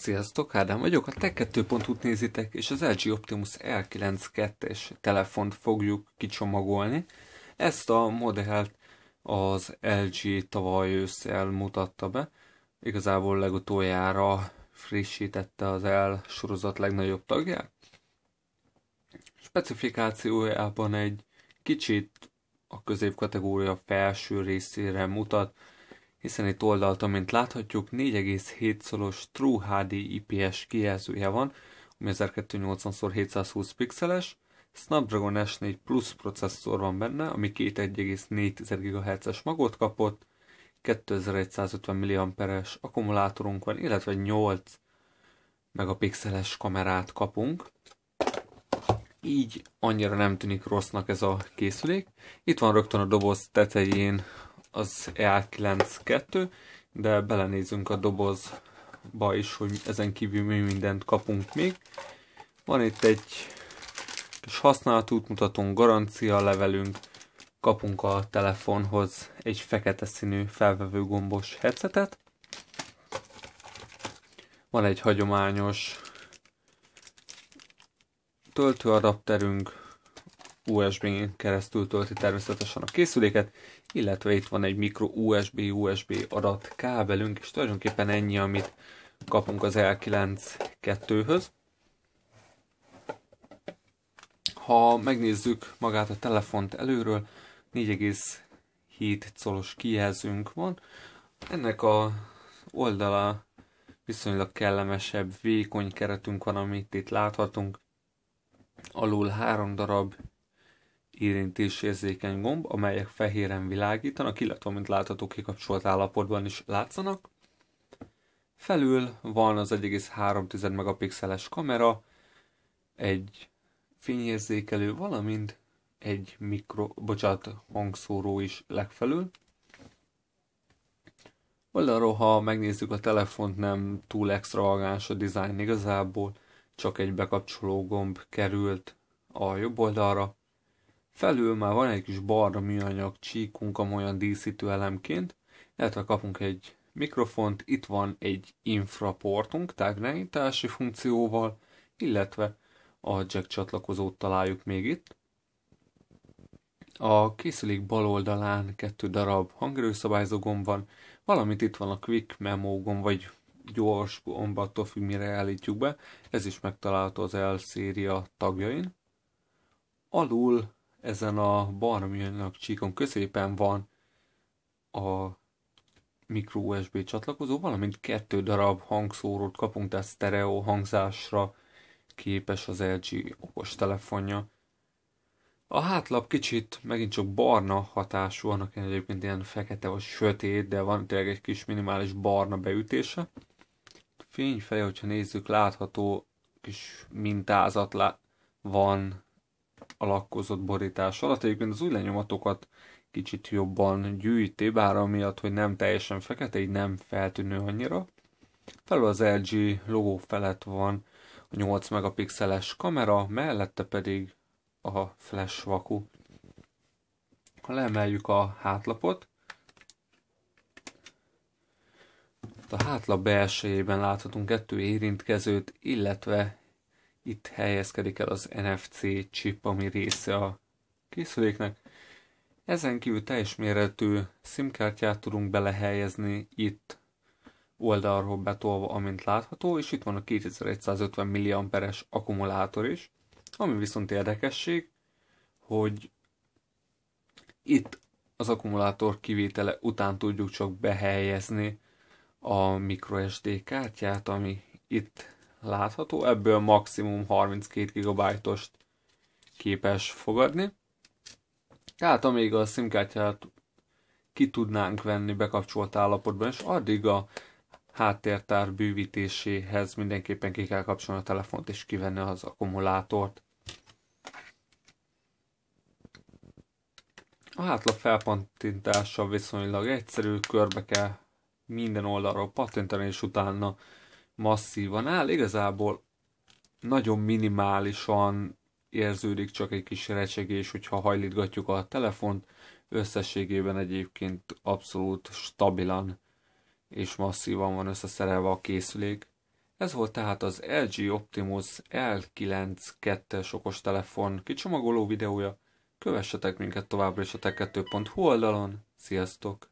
Sziasztok, Ádám vagyok, a te 2 t nézitek, és az LG Optimus L92-es telefont fogjuk kicsomagolni. Ezt a modellt az LG tavaly ősszel mutatta be. Igazából legutoljára frissítette az L sorozat legnagyobb tagját. Specifikációjában egy kicsit a középkategória felső részére mutat, hiszen itt oldalton, mint láthatjuk, 4,7 szoros True HD IPS kijelzője van, ami 1280x720 pixeles, Snapdragon S4 Plus processzor van benne, ami két 1,4 GHz-es magot kapott, 2150 mAh-es akkumulátorunk van, illetve 8 megapixeles kamerát kapunk. Így annyira nem tűnik rossznak ez a készülék. Itt van rögtön a doboz tetején az EA92, de belenézünk a dobozba is, hogy ezen kívül mi mindent kapunk még. Van itt egy kis használat útmutatónk, garancia levelünk, kapunk a telefonhoz egy fekete színű felvevő gombos headsetet. Van egy hagyományos töltőadapterünk, USB-n keresztül tölti természetesen a készüléket, illetve itt van egy mikro USB-USB adat kábelünk, és tulajdonképpen ennyi, amit kapunk az L92-höz. Ha megnézzük magát a telefont előről, 4,7 colos kijelzőnk van. Ennek a oldala viszonylag kellemesebb, vékony keretünk van, amit itt láthatunk. Alul három darab érintésérzékeny gomb, amelyek fehéren világítanak, illetve, mint látható, kikapcsolt állapotban is látszanak. Felül van az 1,3 megapixeles kamera, egy fényérzékelő, valamint egy mikro, bocsánat, hangszóró is legfelül. Oldalról, ha megnézzük a telefont, nem túl extravagáns a dizájn igazából, csak egy bekapcsoló gomb került a jobb oldalra, Felül már van egy kis barna műanyag csíkunk amolyan díszítő elemként, illetve kapunk egy mikrofont, itt van egy infraportunk távirányítási funkcióval, illetve a jack csatlakozót találjuk még itt. A készülék bal oldalán kettő darab hangerőszabályzó gomb van, valamint itt van a quick memo gomb, vagy gyors gomb, attól függ mire állítjuk be, ez is megtalálható az L-széria tagjain. Alul ezen a barna csíkon középen van a mikro USB csatlakozó, valamint kettő darab hangszórót kapunk, tehát sztereó hangzásra képes az LG okos telefonja. A hátlap kicsit megint csak barna hatású, annak egyébként ilyen fekete vagy sötét, de van tényleg egy kis minimális barna beütése. Fényfeje, hogyha nézzük, látható kis mintázat van lakkozott borítás alatt. Egyébként az új lenyomatokat kicsit jobban gyűjti, bár amiatt, hogy nem teljesen fekete, így nem feltűnő annyira. Felül az LG logó felett van a 8 megapixeles kamera, mellette pedig a flash vaku. Ha leemeljük a hátlapot, a hátlap belsejében láthatunk kettő érintkezőt, illetve itt helyezkedik el az NFC chip, ami része a készüléknek. Ezen kívül teljes méretű SIM-kártyát tudunk belehelyezni itt oldalról betolva, amint látható, és itt van a 2150 mAh-es akkumulátor is, ami viszont érdekesség, hogy itt az akkumulátor kivétele után tudjuk csak behelyezni a microSD kártyát, ami itt látható, ebből maximum 32 GB-ost képes fogadni. Tehát amíg a SIM-kártyát ki tudnánk venni bekapcsolt állapotban, és addig a háttértár bűvítéséhez mindenképpen ki kell kapcsolni a telefont és kivenni az akkumulátort. A hátlap felpattintása viszonylag egyszerű, körbe kell minden oldalról patintani, és utána masszívan áll, igazából nagyon minimálisan érződik csak egy kis recsegés, hogyha hajlítgatjuk a telefont, összességében egyébként abszolút stabilan és masszívan van összeszerelve a készülék. Ez volt tehát az LG Optimus L92-es okostelefon kicsomagoló videója. Kövessetek minket továbbra is a tech2.hu oldalon. Sziasztok!